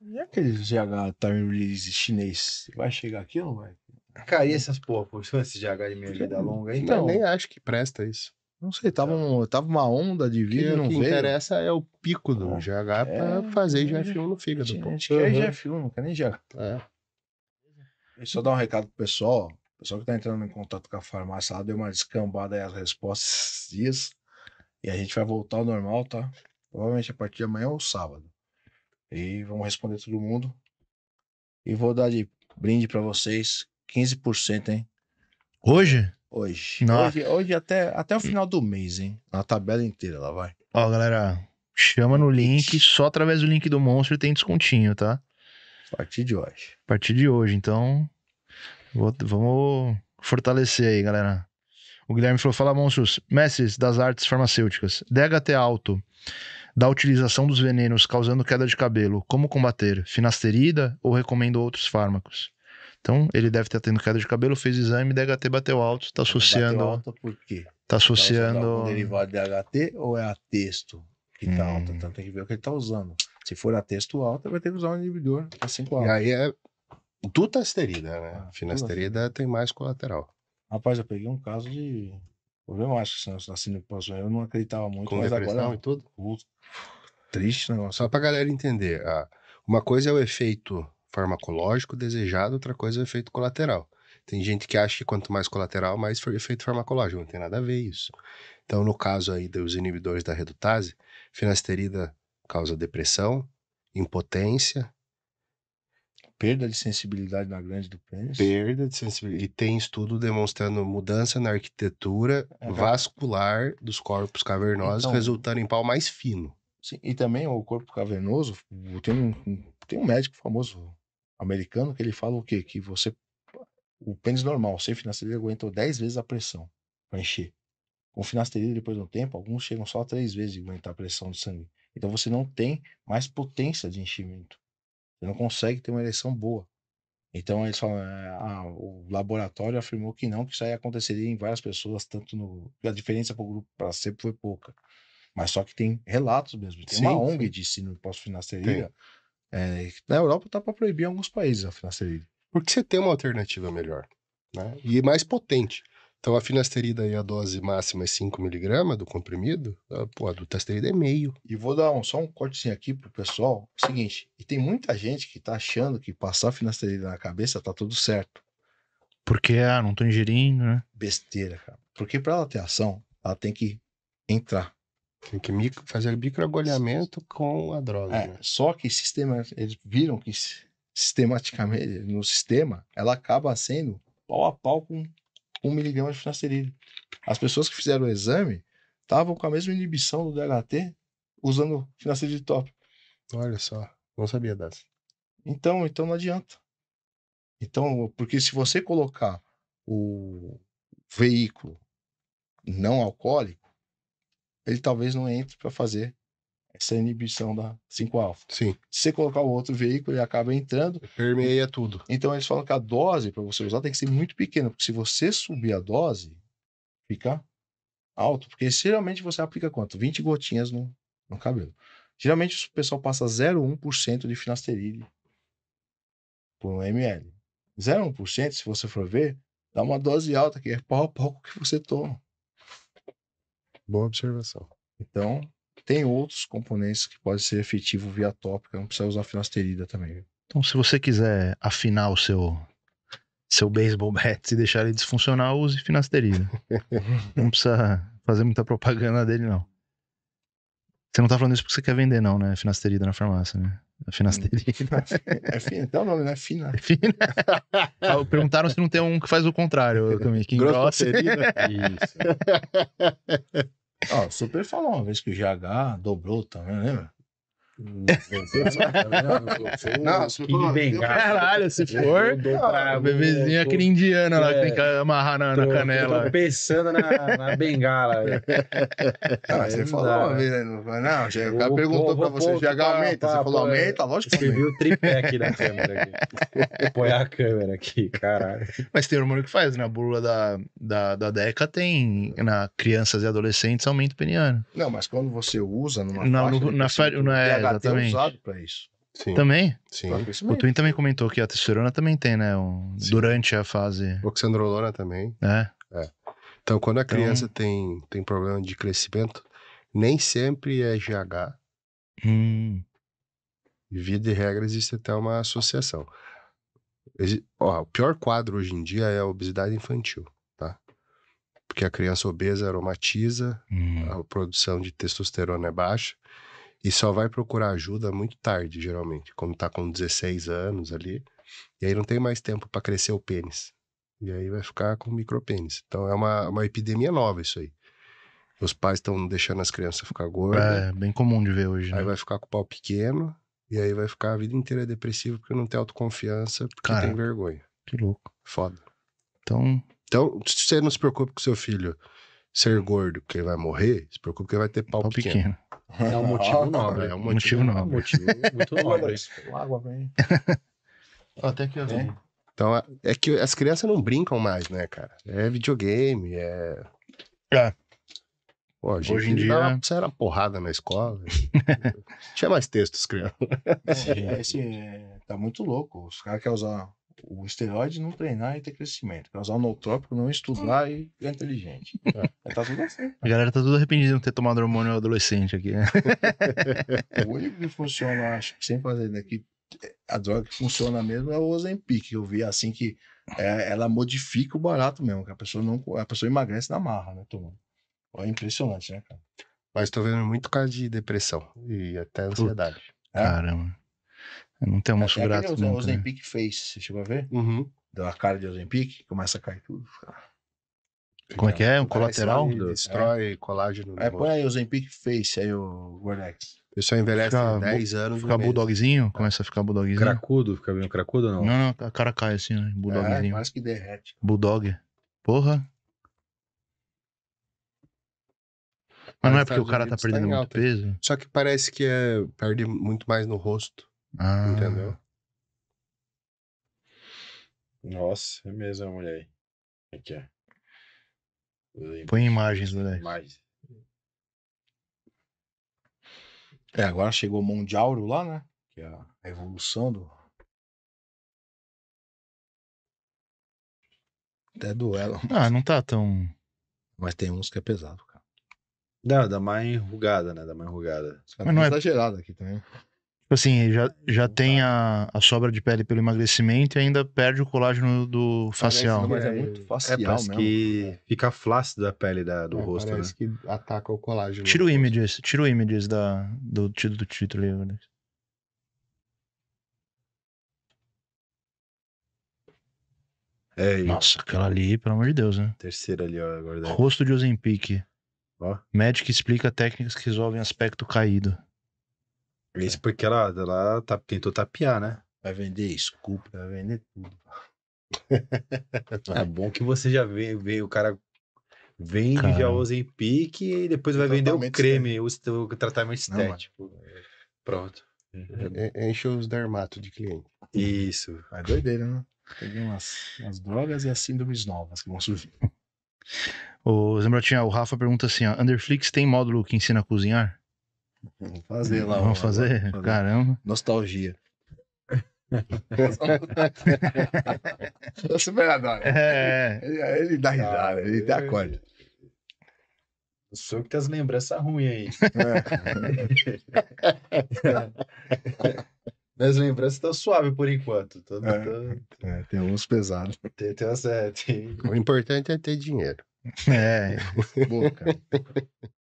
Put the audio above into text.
E aquele GH Time Release chinês? Vai chegar aqui ou não vai? Cara, e essas porra, pô? Esse GH de meia vida longa aí? Então, nem acho que presta isso. Não sei, tava, um, tava uma onda de vídeo, não O que veio. interessa é o pico do GH ah. pra é, fazer é GF1 no fígado, pô. Gente, quer é Uhum. GF1, não quer nem GH. É. Deixa eu só dar um recado pro pessoal. O pessoal que tá entrando em contato com a farmácia lá, deu uma descambada aí as respostas esses dias. E a gente vai voltar ao normal, tá? Provavelmente a partir de amanhã ou sábado. E vamos responder todo mundo. E vou dar de brinde para vocês 15%, hein? Hoje? Hoje. Hoje, hoje até, até o hum. final do mês, hein? Na tabela inteira ela vai. Ó, galera, chama no link, só através do link do Monster tem descontinho, tá? A partir de hoje. A partir de hoje, então. Vou, vamos fortalecer aí, galera. O Guilherme falou: fala, monstros, mestres das artes farmacêuticas, DHT Alto da utilização dos venenos causando queda de cabelo, como combater? Finasterida ou recomendo outros fármacos? Então, ele deve estar tendo queda de cabelo, fez exame, DHT bateu alto, está associando. Bateu alto por quê? Está tá associando. Tá algum derivado de DHT ou é a texto que está hum. alta? Então, tem que ver o que ele está usando. Se for a texto alta, vai ter que usar um inibidor a 5 alta. E aí é dutasterida, né? Ah, Finasterida tem mais colateral. Rapaz, eu peguei um caso de esse negócio da Eu não acreditava muito, Com mas agora... e tudo? Puto, triste negócio. Né, Só pra galera entender, uma coisa é o efeito farmacológico desejado, outra coisa é o efeito colateral. Tem gente que acha que quanto mais colateral, mais efeito farmacológico. Não tem nada a ver isso. Então, no caso aí dos inibidores da redutase, finasterida causa depressão, impotência, perda de sensibilidade na grande do pênis. Perda de sensibilidade. E tem estudo demonstrando mudança na arquitetura uhum. vascular dos corpos cavernosos, então, resultando em pau mais fino. Sim, e também o corpo cavernoso, tem um, tem um médico famoso americano que ele fala o quê? Que você. O pênis normal, sem finasterida aguenta aguentou 10 vezes a pressão para encher. Com finasterida, depois de um tempo, alguns chegam só a 3 vezes a aguentar a pressão do sangue. Então você não tem mais potência de enchimento. Ele não consegue ter uma eleição boa. Então eles falam, é, ah, o laboratório afirmou que não, que isso aí aconteceria em várias pessoas, tanto no. A diferença para o grupo para sempre foi pouca. Mas só que tem relatos mesmo. Tem sim, uma ONG sim. de ensino pós-finasteria. É, eh, na Europa está para proibir em alguns países a finasteria. Porque você tem uma alternativa melhor, né? E mais potente. Então, a finasterida aí, a dose máxima é 5mg do comprimido. Ah, pô, a testerida é meio. E vou dar um, só um cortezinho aqui pro pessoal. É o seguinte, e tem muita gente que tá achando que passar a finasterida na cabeça tá tudo certo. Porque, ah, não tô ingerindo, né? Besteira, cara. Porque para ela ter ação, ela tem que entrar. Tem que micro, fazer microagulhamento com a droga. É, né? Só que sistema, eles viram que sistematicamente, no sistema, ela acaba sendo pau a pau com um miligrama de finasterida. As pessoas que fizeram o exame estavam com a mesma inibição do DHT usando finasterida top. Olha só, não sabia dessa. Então, então não adianta. Então, porque se você colocar o veículo não alcoólico, ele talvez não entre para fazer essa inibição da 5-alfa. Sim. Se você colocar o outro veículo, ele acaba entrando. Permeia tudo. Então eles falam que a dose para você usar tem que ser muito pequena, porque se você subir a dose, fica alto. Porque geralmente você aplica quanto? 20 gotinhas no, no cabelo. Geralmente o pessoal passa 0,1% de finasteride por ml. 0,1%, se você for ver, dá uma dose alta, que é pau a pau que você toma. Boa observação. Então, tem outros componentes que podem ser efetivo via tópica, não precisa usar finasterida também. Então, se você quiser afinar o seu seu baseball bat e deixar ele disfuncional, use finasterida. não precisa fazer muita propaganda dele, não. Você não tá falando isso porque você quer vender, não, né? Finasterida na farmácia, né? A é finasterida. É fina, até o nome, né? Fina. É fina. perguntaram se não tem um que faz o contrário, Camille. Que engrossa. Isso. Ó, super falou uma vez que o GH dobrou também, lembra? Não, se for. Caralho, se for. A ah, bebezinha é aquele indiano lá que tem é. que amarrar na, na canela. Tô pensando na, na bengala. Não, ah, você falou uma vez, né? Não, o cara perguntou pra você: já aumenta? Você falou: aumenta? Lógico que viu o tripé aqui na câmera. Põe a câmera aqui, caralho. Mas tem hormônio que faz, na né? burla da, da, da DECA tem, na crianças e adolescentes, aumento peniano. Não, mas quando você usa numa. Na, faixa, no, na, HT é usado para isso. Sim. Também? Sim. o Twin também comentou que a testosterona também tem, né? Um, durante a fase. Oxandrolona também. É. é. Então, quando a então criança então... tem, tem problema de crescimento, nem sempre é GH. Hum. Via de regra, existe é até uma associação. Ó, o pior quadro hoje em dia é a obesidade infantil, tá? Porque a criança obesa aromatiza, hum. a produção de testosterona é baixa e só vai procurar ajuda muito tarde, geralmente, quando tá com 16 anos ali. E aí não tem mais tempo para crescer o pênis. E aí vai ficar com micropênis. Então é uma, uma epidemia nova isso aí. Os pais estão deixando as crianças ficar gordas. É, bem comum de ver hoje. Aí né? vai ficar com o pau pequeno. E aí vai ficar a vida inteira depressivo porque não tem autoconfiança, porque Caraca, tem vergonha. Que louco. Foda. Então. Então, você não se preocupe com seu filho ser gordo, porque ele vai morrer, se preocupe que ele vai ter pau, pau pequeno. pequeno. É um motivo nobre. É um motivo, motivo nobre. Motivo muito nobre. Água, vem. Até que eu é. vi. Então, é que as crianças não brincam mais, né, cara? É videogame, é. É. Pô, Hoje em dia. É. você era porrada na escola. Tinha mais textos, criança. É, esse é, assim, tá muito louco. Os caras querem usar o esteroide não treinar e ter crescimento. Causar nootrópico, não estudar hum. e ser é inteligente. É. é. Tá tudo assim. A galera tá tudo arrependida de não ter tomado hormônio adolescente aqui, né? o único que funciona, acho, sem fazer daqui, a droga que funciona mesmo é o Ozempic. Eu vi assim que é, ela modifica o barato mesmo, que a pessoa não, a pessoa emagrece na marra, né, tomando. É impressionante, né, cara? Mas tô vendo muito caso de depressão e até ansiedade. Puta, é? Caramba. Não tem almoço é, é grátis. O né? Ozempic né? fez, você chegou a ver? Uhum. Deu a cara de Ozempic, começa a cair tudo. Como é que é? Um colateral? destrói é. colágeno. É, põe aí o Zempic Face, aí o Gordex. O pessoal envelhece fica, 10 anos. Fica bulldogzinho, começa a ficar bulldogzinho. Cracudo, fica meio cracudo ou não? Não, não, a cara cai assim, né? Bulldogzinho. É, parece que derrete. Bulldog. Porra. Mas, Mas não é porque o cara tá, tá perdendo muito alta. peso? Só que parece que é, perde muito mais no rosto. Ah. Entendeu? Nossa, é mesmo, mulher aí. Aqui, ó. Põe imagens, né? Imagens. É, agora chegou o Mão de lá, né? Que é a evolução do. Até duelo. Ah, não tá tão. Mas tem uns que é pesado, cara. Dá, dá mais enrugada, né? Dá mais enrugada. Mas não é exagerado aqui também. Tipo assim, já, já tem tá. a, a sobra de pele pelo emagrecimento e ainda perde o colágeno do facial. Parece, mas é muito é facial é, parece mesmo. que fica flácido a pele da, do é, rosto, né? parece né? que ataca o colágeno. Tira o images, tira o images da, do, do, do título aí, né? É, Nossa, aquela ali, pelo amor de Deus, né? Terceira ali, ó. Agora Rosto de Ozempic. Ó. Médico explica técnicas que resolvem aspecto caído. Isso porque ela, ela tá, tentou tapear, né? Vai vender desculpa, vai vender tudo. é bom que você já vê, vê o cara vende, já usa em pique e depois vai vender o creme, estético. o tratamento estético. Não, Pronto. É, é, é enche os dermatos de cliente. Isso. É doideira, né? Peguei umas, umas drogas e as síndromes novas que vão surgir. O Zambrotinha, o Rafa pergunta assim: ó, Underflix tem módulo que ensina a cozinhar? Vamos fazer lá. Vamos fazer? Lá, fazer. Caramba. Nostalgia. Eu super adoro. É. é. Ele, ele dá risada, ele dá é. corda. O senhor que tem as lembranças ruins aí. É. Minhas lembranças estão suaves por enquanto. Tô, é, tô... É, tem uns pesados. Tem, tem, umas, tem... O importante é ter dinheiro. É, boca. cara.